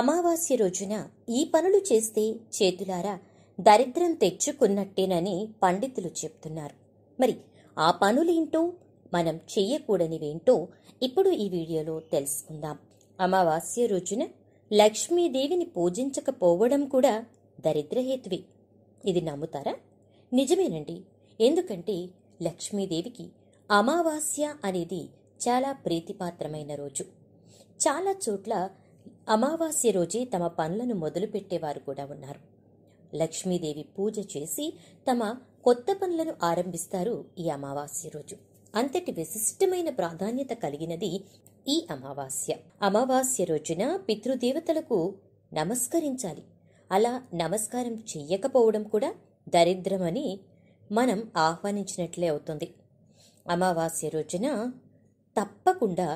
అమావాస్య రోజున ఈ పనులు చేస్తే చేతులారా దరిద్రం తెచ్చుకున్నట్టేనని పండితులు చెప్తున్నారు మరి ఆ పనులేంటో మనం చెయ్యకూడనివేంటో ఇప్పుడు ఈ వీడియోలో తెలుసుకుందాం అమావాస్య రోజున లక్ష్మీదేవిని పూజించకపోవడం కూడా దరిద్రహేతువే ఇది నమ్ముతారా నిజమేనండి ఎందుకంటే లక్ష్మీదేవికి అమావాస్య అనేది చాలా ప్రీతిపాత్రమైన రోజు చాలా చోట్ల అమావాస్య రోజే తమ పనులను మొదలుపెట్టేవారు కూడా ఉన్నారు లక్ష్మీదేవి పూజ చేసి తమ కొత్త పనులను ఆరంభిస్తారు ఈ అమావాస్య రోజు అంతటి విశిష్టమైన ప్రాధాన్యత కలిగినది ఈ అమావాస్య అమావాస్య రోజున పితృదేవతలకు నమస్కరించాలి అలా నమస్కారం చెయ్యకపోవడం కూడా దరిద్రమని మనం ఆహ్వానించినట్లే అవుతుంది అమావాస్య రోజున తప్పకుండా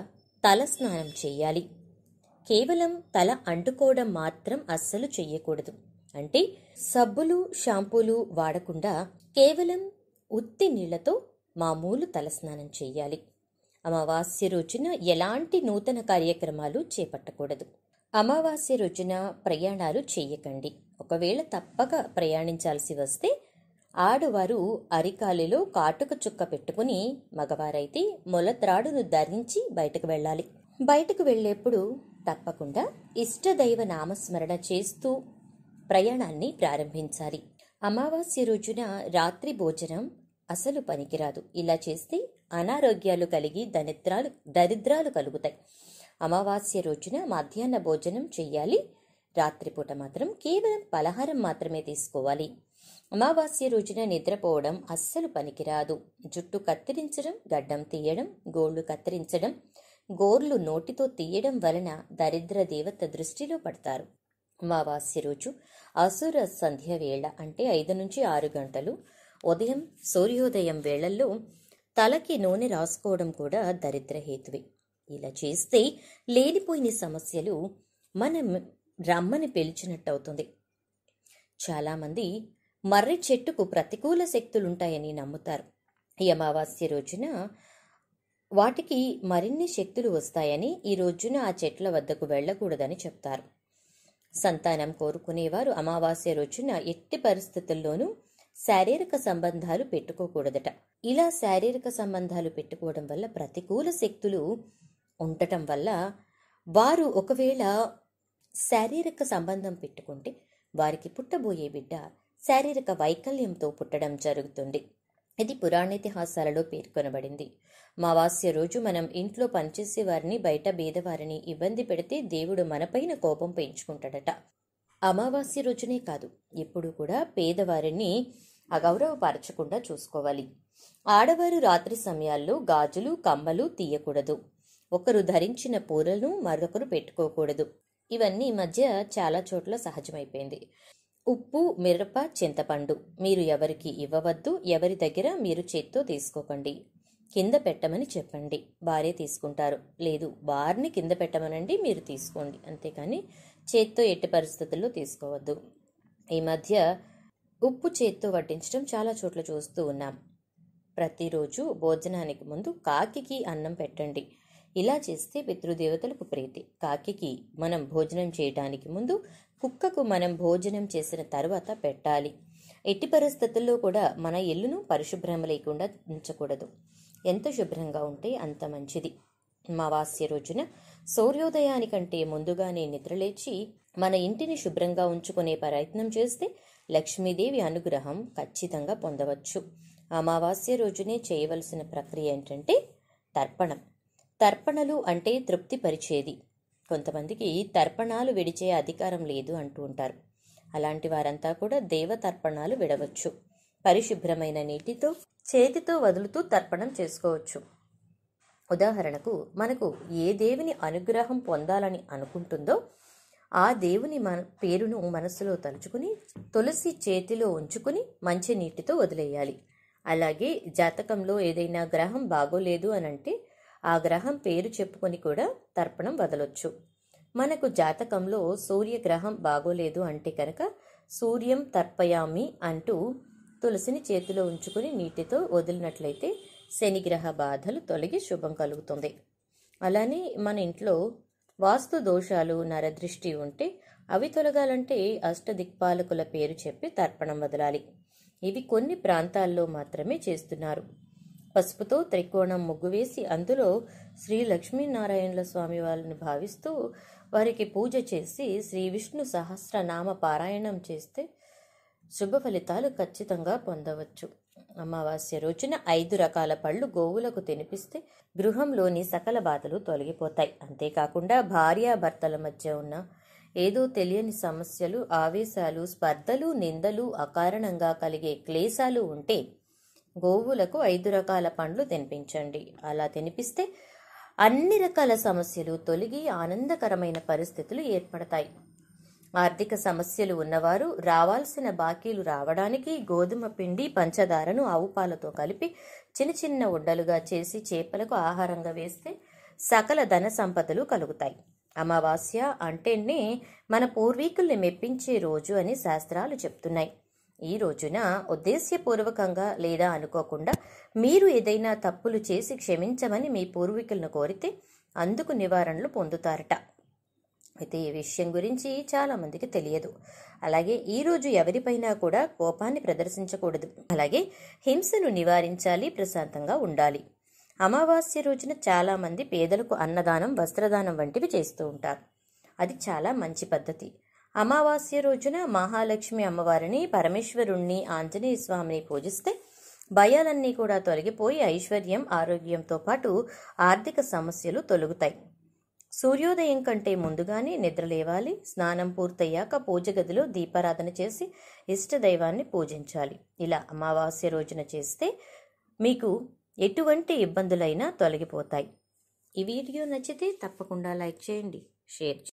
తలస్నానం చేయాలి కేవలం తల అంటుకోవడం మాత్రం అస్సలు చెయ్యకూడదు అంటే సబ్బులు షాంపూలు వాడకుండా కేవలం ఉత్తి నీళ్లతో మామూలు తలస్నానం చేయాలి అమావాస్య రోజున ఎలాంటి నూతన కార్యక్రమాలు చేపట్టకూడదు అమావాస్య రోజున ప్రయాణాలు చేయకండి ఒకవేళ తప్పక ప్రయాణించాల్సి వస్తే ఆడవారు అరికాలిలో కాటుక చుక్క పెట్టుకుని మగవారైతే మొలత్రాడును ధరించి బయటకు వెళ్ళాలి బయటకు వెళ్ళేప్పుడు తప్పకుండా ఇష్టదైవ నామస్మరణ చేస్తూ ప్రయాణాన్ని ప్రారంభించాలి అమావాస్య రోజున రాత్రి భోజనం అసలు పనికిరాదు ఇలా చేస్తే అనారోగ్యాలు కలిగి దరిద్రాలు దరిద్రాలు కలుగుతాయి అమావాస్య రోజున మధ్యాహ్న భోజనం చేయాలి రాత్రిపూట మాత్రం కేవలం పలహారం మాత్రమే తీసుకోవాలి అమావాస్య రోజున నిద్రపోవడం అస్సలు పనికిరాదు జుట్టు కత్తిరించడం గడ్డం తీయడం గోళ్లు కత్తిరించడం గోర్లు నోటితో తీయడం వలన దరిద్ర దేవత దృష్టిలో పడతారు అమావాస్య రోజు అసుర సంధ్య వేళ అంటే ఐదు నుంచి ఆరు గంటలు ఉదయం సూర్యోదయం వేళల్లో తలకి నూనె రాసుకోవడం కూడా దరిద్ర హేతువే ఇలా చేస్తే లేనిపోయిన సమస్యలు మనం రమ్మని పిలిచినట్టు అవుతుంది చాలామంది మర్రి చెట్టుకు ప్రతికూల శక్తులుంటాయని నమ్ముతారు ఈ అమావాస్య రోజున వాటికి మరిన్ని శక్తులు వస్తాయని ఈ రోజున ఆ చెట్ల వద్దకు వెళ్ళకూడదని చెప్తారు సంతానం కోరుకునేవారు అమావాస్య రోజున ఎట్టి పరిస్థితుల్లోనూ శారీరక సంబంధాలు పెట్టుకోకూడదట ఇలా శారీరక సంబంధాలు పెట్టుకోవడం వల్ల ప్రతికూల శక్తులు ఉండటం వల్ల వారు ఒకవేళ శారీరక సంబంధం పెట్టుకుంటే వారికి పుట్టబోయే బిడ్డ శారీరక వైకల్యంతో పుట్టడం జరుగుతుంది ఇది పురాణితిహాసాలలో పేర్కొనబడింది మావాస్య రోజు మనం ఇంట్లో పనిచేసే వారిని బయట బీదవారిని ఇబ్బంది పెడితే దేవుడు మనపైన కోపం పెంచుకుంటాడట అమావాస్య రోజునే కాదు ఎప్పుడు కూడా పేదవారిని అగౌరవపరచకుండా చూసుకోవాలి ఆడవారు రాత్రి సమయాల్లో గాజులు కమ్మలు తీయకూడదు ఒకరు ధరించిన పూలను మరొకరు పెట్టుకోకూడదు ఇవన్నీ మధ్య చాలా చోట్ల సహజమైపోయింది ఉప్పు మిరప చింతపండు మీరు ఎవరికి ఇవ్వవద్దు ఎవరి దగ్గర మీరు చేత్తో తీసుకోకండి కింద పెట్టమని చెప్పండి భార్య తీసుకుంటారు లేదు బార్ని కింద పెట్టమనండి మీరు తీసుకోండి అంతేకాని చేత్తో ఎట్టి పరిస్థితుల్లో తీసుకోవద్దు ఈ మధ్య ఉప్పు చేత్తో వడ్డించడం చాలా చోట్ల చూస్తూ ఉన్నాం ప్రతిరోజు భోజనానికి ముందు కాకికి అన్నం పెట్టండి ఇలా చేస్తే పితృదేవతలకు ప్రీతి కాకికి మనం భోజనం చేయటానికి ముందు కుక్కకు మనం భోజనం చేసిన తర్వాత పెట్టాలి ఎట్టి పరిస్థితుల్లో కూడా మన ఇల్లును పరిశుభ్రం లేకుండా ఉంచకూడదు ఎంత శుభ్రంగా ఉంటే అంత మంచిది మావాస్య రోజున సూర్యోదయానికంటే ముందుగానే నిద్రలేచి మన ఇంటిని శుభ్రంగా ఉంచుకునే ప్రయత్నం చేస్తే లక్ష్మీదేవి అనుగ్రహం ఖచ్చితంగా పొందవచ్చు అమావాస్య రోజునే చేయవలసిన ప్రక్రియ ఏంటంటే తర్పణం తర్పణలు అంటే తృప్తిపరిచేది కొంతమందికి తర్పణాలు విడిచే అధికారం లేదు అంటూ ఉంటారు అలాంటి వారంతా కూడా దేవ తర్పణాలు విడవచ్చు పరిశుభ్రమైన నీటితో చేతితో వదులుతూ తర్పణం చేసుకోవచ్చు ఉదాహరణకు మనకు ఏ దేవుని అనుగ్రహం పొందాలని అనుకుంటుందో ఆ దేవుని మన పేరును మనసులో తలుచుకుని తులసి చేతిలో ఉంచుకుని మంచి నీటితో వదిలేయాలి అలాగే జాతకంలో ఏదైనా గ్రహం బాగోలేదు అని అంటే ఆ గ్రహం పేరు చెప్పుకొని కూడా తర్పణం వదలొచ్చు మనకు జాతకంలో సూర్యగ్రహం బాగోలేదు అంటే కనుక సూర్యం తర్పయామి అంటూ తులసిని చేతిలో ఉంచుకుని నీటితో వదిలినట్లయితే శనిగ్రహ బాధలు తొలగి శుభం కలుగుతుంది అలానే మన ఇంట్లో వాస్తు దోషాలు నరదృష్టి ఉంటే అవి తొలగాలంటే అష్టదిక్పాలకుల పేరు చెప్పి తర్పణం వదలాలి ఇవి కొన్ని ప్రాంతాల్లో మాత్రమే చేస్తున్నారు పసుపుతో త్రికోణం ముగ్గు వేసి అందులో శ్రీ లక్ష్మీనారాయణుల స్వామి వారిని భావిస్తూ వారికి పూజ చేసి శ్రీ విష్ణు సహస్రనామ పారాయణం చేస్తే శుభ ఫలితాలు ఖచ్చితంగా పొందవచ్చు అమావాస్య రోజున ఐదు రకాల పళ్ళు గోవులకు తినిపిస్తే గృహంలోని సకల బాధలు తొలగిపోతాయి అంతేకాకుండా భార్యాభర్తల మధ్య ఉన్న ఏదో తెలియని సమస్యలు ఆవేశాలు స్పర్ధలు నిందలు అకారణంగా కలిగే క్లేశాలు ఉంటే గోవులకు ఐదు రకాల పండ్లు తినిపించండి అలా తినిపిస్తే అన్ని రకాల సమస్యలు తొలగి ఆనందకరమైన పరిస్థితులు ఏర్పడతాయి ఆర్థిక సమస్యలు ఉన్నవారు రావాల్సిన బాకీలు రావడానికి గోధుమ పిండి పంచదారను ఆవు పాలతో కలిపి చిన్న చిన్న ఉడ్డలుగా చేసి చేపలకు ఆహారంగా వేస్తే సకల ధన సంపదలు కలుగుతాయి అమావాస్య అంటేనే మన పూర్వీకుల్ని మెప్పించే రోజు అని శాస్త్రాలు చెప్తున్నాయి ఈ రోజున ఉద్దేశ్యపూర్వకంగా లేదా అనుకోకుండా మీరు ఏదైనా తప్పులు చేసి క్షమించమని మీ పూర్వీకులను కోరితే అందుకు నివారణలు పొందుతారట అయితే ఈ విషయం గురించి చాలామందికి తెలియదు అలాగే ఈ రోజు ఎవరిపైనా కూడా కోపాన్ని ప్రదర్శించకూడదు అలాగే హింసను నివారించాలి ప్రశాంతంగా ఉండాలి అమావాస్య రోజున చాలామంది పేదలకు అన్నదానం వస్త్రదానం వంటివి చేస్తూ ఉంటారు అది చాలా మంచి పద్ధతి అమావాస్య రోజున మహాలక్ష్మి అమ్మవారిని పరమేశ్వరుణ్ణి ఆంజనేయ స్వామిని పూజిస్తే భయాలన్నీ కూడా తొలగిపోయి ఐశ్వర్యం ఆరోగ్యంతో పాటు ఆర్థిక సమస్యలు తొలగుతాయి సూర్యోదయం కంటే ముందుగానే నిద్రలేవాలి స్నానం పూర్తయ్యాక పూజ గదిలో దీపారాధన చేసి ఇష్టదైవాన్ని పూజించాలి ఇలా అమావాస్య రోజున చేస్తే మీకు ఎటువంటి ఇబ్బందులైనా తొలగిపోతాయి ఈ వీడియో నచ్చితే తప్పకుండా లైక్ చేయండి షేర్ చేయండి